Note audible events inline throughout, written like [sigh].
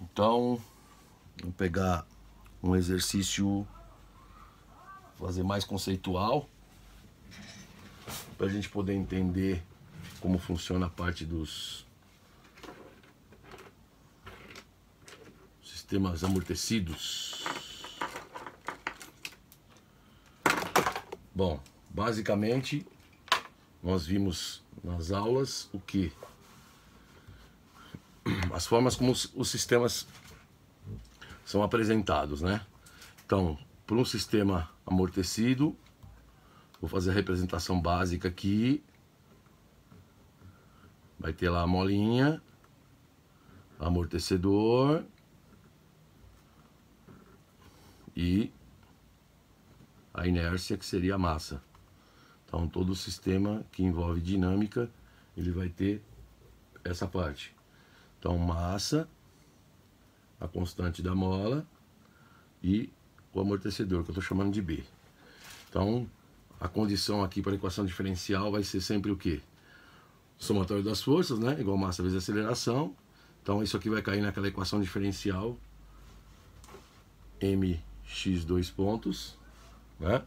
Então, vou pegar um exercício, fazer mais conceitual, para a gente poder entender como funciona a parte dos sistemas amortecidos. Bom, basicamente nós vimos nas aulas o que as formas como os, os sistemas são apresentados, né? Então, para um sistema amortecido, vou fazer a representação básica aqui. Vai ter lá a molinha, amortecedor e a inércia, que seria a massa. Então, todo o sistema que envolve dinâmica, ele vai ter essa parte. Então, massa, a constante da mola e o amortecedor, que eu estou chamando de B. Então, a condição aqui para a equação diferencial vai ser sempre o quê? somatório das forças, né? Igual massa vezes aceleração. Então, isso aqui vai cair naquela equação diferencial mx dois pontos, né?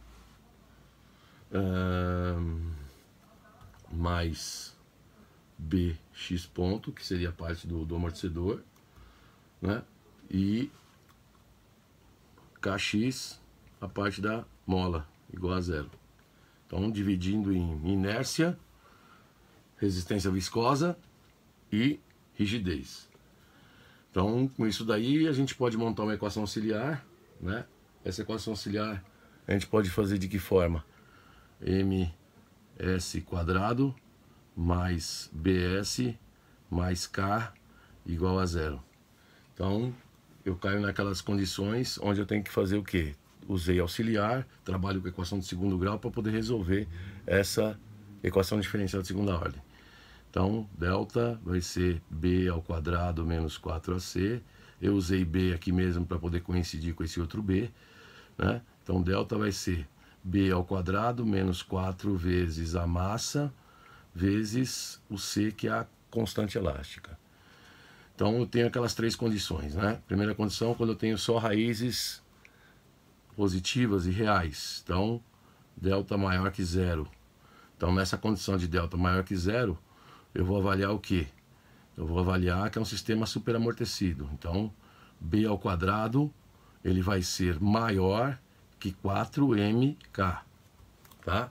mais BX ponto, que seria a parte do, do amortecedor, né? E KX, a parte da mola, igual a zero. Então, dividindo em inércia, resistência viscosa e rigidez. Então, com isso daí, a gente pode montar uma equação auxiliar, né? Essa equação auxiliar a gente pode fazer de que forma? ms quadrado mais BS mais K igual a zero. Então, eu caio naquelas condições onde eu tenho que fazer o quê? Usei auxiliar, trabalho com equação de segundo grau para poder resolver essa equação diferencial de segunda ordem. Então, delta vai ser b ao quadrado menos 4ac. Eu usei b aqui mesmo para poder coincidir com esse outro b. Né? Então, delta vai ser b ao quadrado menos 4 vezes a massa vezes o C, que é a constante elástica. Então eu tenho aquelas três condições, né? Primeira condição, quando eu tenho só raízes positivas e reais. Então, delta maior que zero. Então, nessa condição de delta maior que zero, eu vou avaliar o quê? Eu vou avaliar que é um sistema superamortecido. Então, b ao quadrado, ele vai ser maior que 4mk, tá?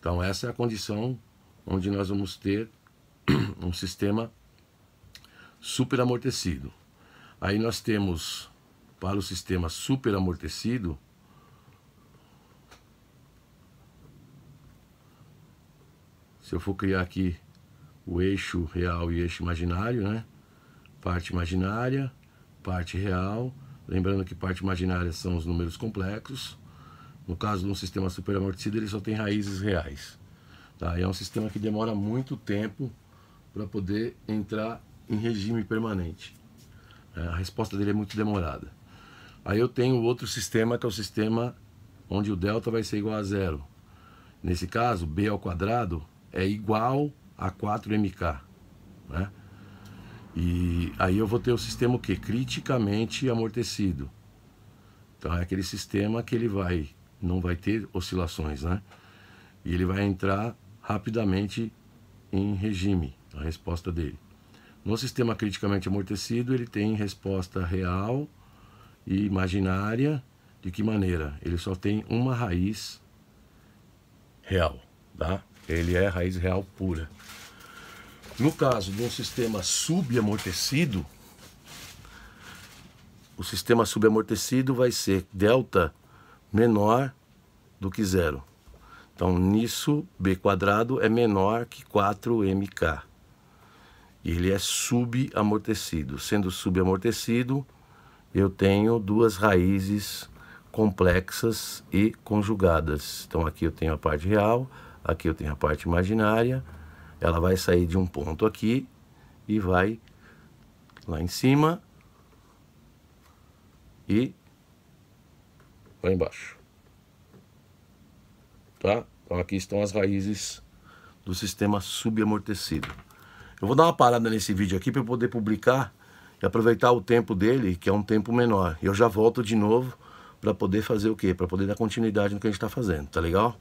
Então, essa é a condição onde nós vamos ter [clears throat] um sistema super amortecido. Aí nós temos para o sistema super amortecido se eu for criar aqui o eixo real e eixo imaginário, né? Parte imaginária, parte real, lembrando que parte imaginária são os números complexos. No caso de um sistema super amortecido, ele só tem raízes reais. Tá? E é um sistema que demora muito tempo para poder entrar em regime permanente. É, a resposta dele é muito demorada. Aí eu tenho outro sistema que é o sistema onde o delta vai ser igual a zero. Nesse caso, b ao quadrado é igual a 4mk. Né? E aí eu vou ter o sistema que criticamente amortecido. Então é aquele sistema que ele vai não vai ter oscilações, né? E ele vai entrar rapidamente em regime, a resposta dele. No sistema criticamente amortecido, ele tem resposta real e imaginária. De que maneira? Ele só tem uma raiz real, tá? Ele é raiz real pura. No caso de um sistema subamortecido, o sistema subamortecido vai ser delta menor do que zero. Então, nisso, B quadrado é menor que 4mk. E ele é subamortecido. Sendo subamortecido, eu tenho duas raízes complexas e conjugadas. Então, aqui eu tenho a parte real, aqui eu tenho a parte imaginária. Ela vai sair de um ponto aqui e vai lá em cima e lá embaixo. Tá? Então aqui estão as raízes do sistema subamortecido. Eu vou dar uma parada nesse vídeo aqui para eu poder publicar e aproveitar o tempo dele, que é um tempo menor. E Eu já volto de novo para poder fazer o quê? Para poder dar continuidade no que a gente está fazendo, tá legal?